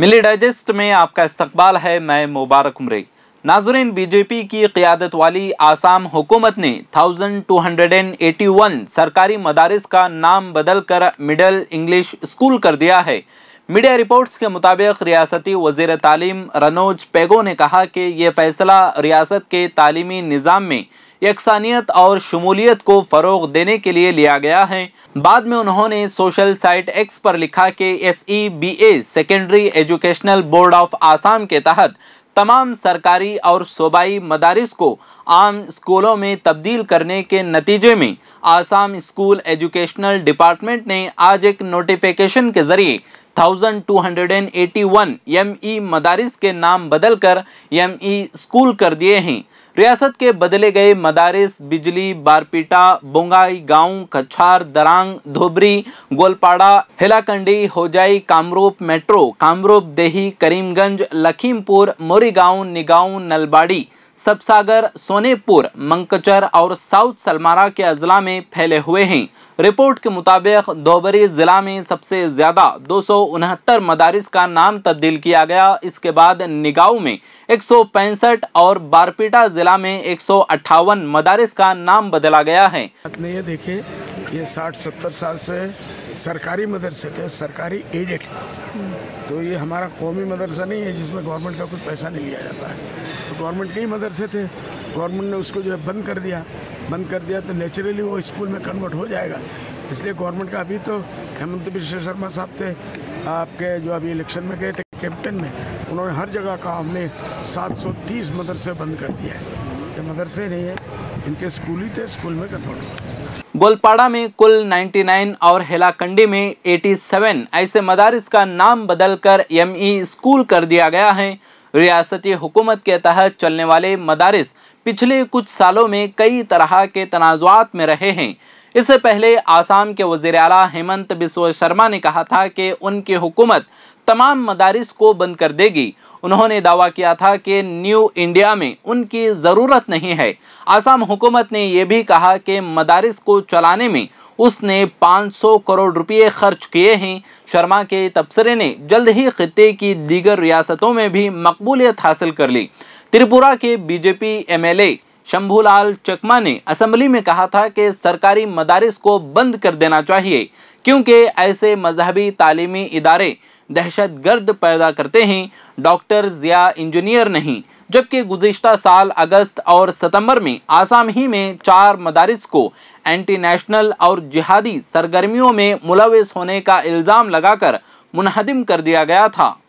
मिली digest में आपका इस्तकबाल है मैं मुबारक उमरे नाजरीन बीजेपी की क़्यादत वाली आसाम हुकूमत ने 1281 सरकारी मदारस का नाम बदल कर मिडल इंग्लिश स्कूल कर दिया है मीडिया रिपोर्ट्स के मुताबिक रियासती वजीर तालीम रनोज पेगो ने कहा कि यह फैसला रियासत के तालीमी निज़ाम में यकसानियत और शमूलियत को फ़रोग देने के लिए लिया गया है बाद में उन्होंने सोशल साइट एक्स पर लिखा कि S E B A secondary educational board of Assam के तहत तमाम सरकारी और सूबाई मदारस को आम स्कूलों में तब्दील करने के नतीजे में आसाम स्कूल एजुकेशनल डिपार्टमेंट ने आज एक नोटिफिकेशन के ज़रिए 1281 ई मदारस के नाम बदलकर ई e स्कूल कर दिए हैं रियासत के बदले गए मदारिस बिजली बारपीटा बोंगाई गांव कछार दरांग धोबरी गोलपाड़ा हिलाकंडी होजाई कामरूप मेट्रो कामरूप देही करीमगंज लखीमपुर मोरीगांव निगांव नलबाड़ी सबसागर सोनेपुर मंकचर और साउथ सलमारा के अजला में फैले हुए हैं रिपोर्ट के मुताबिक दोबरी ज़िला में सबसे ज़्यादा दो मदारिस का नाम तब्दील किया गया इसके बाद निगाव में एक और बारपेटा ज़िला में एक मदारिस का नाम बदला गया है ये देखे ये 60-70 साल से सरकारी मदरसे थे सरकारी एडेड तो ये हमारा कौमी मदरसा नहीं है जिसमें गवर्नमेंट का कुछ पैसा नहीं लिया जाता है तो गवर्नमेंट के ही मदरसे थे गवर्नमेंट ने उसको जो है बंद कर दिया बंद कर दिया तो नेचुरली वो स्कूल में कन्वर्ट हो जाएगा इसलिए गवर्नमेंट का अभी तो हेमंत विश्व शर्मा साहब थे आपके जो अभी इलेक्शन में गए थे कैप्टन में उन्होंने हर जगह कहा हमने 730 मदरसे बंद कर दिए ये मदरसे नहीं है इनके स्कूल ही थे स्कूल में कन्वर्ट गोलपाड़ा में कुल 99 और हेलाकंडी में 87 ऐसे मदारस का नाम बदलकर एमई e स्कूल कर दिया गया है रियासती हुकूमत के तहत चलने वाले मदारस पिछले कुछ सालों में कई तरह के तनाज़ात में रहे हैं इससे पहले आसाम के वजीर अला हेमंत बिस्व शर्मा ने कहा था कि उनकी हुकूमत तमाम मदारस को बंद कर देगी उन्होंने दावा किया था कि न्यू इंडिया में उनकी ज़रूरत नहीं है आसाम हुकूमत ने यह भी कहा कि मदारस को चलाने में उसने 500 करोड़ रुपये खर्च किए हैं शर्मा के तबसरे ने जल्द ही खत्े की दीगर रियासतों में भी मकबूलियत हासिल कर ली त्रिपुरा के बीजेपी एमएलए शंभूलाल चकमा ने असम्बली में कहा था कि सरकारी मदारस को बंद कर देना चाहिए क्योंकि ऐसे मजहबी तालीमी इदारे दहशत गर्द पैदा करते हैं डॉक्टर्स या इंजीनियर नहीं जबकि गुज्त साल अगस्त और सितंबर में आसाम ही में चार मदारस को एंटी नेशनल और जिहादी सरगर्मियों में मुलविस होने का इल्ज़ाम लगाकर मुनहदम कर दिया गया था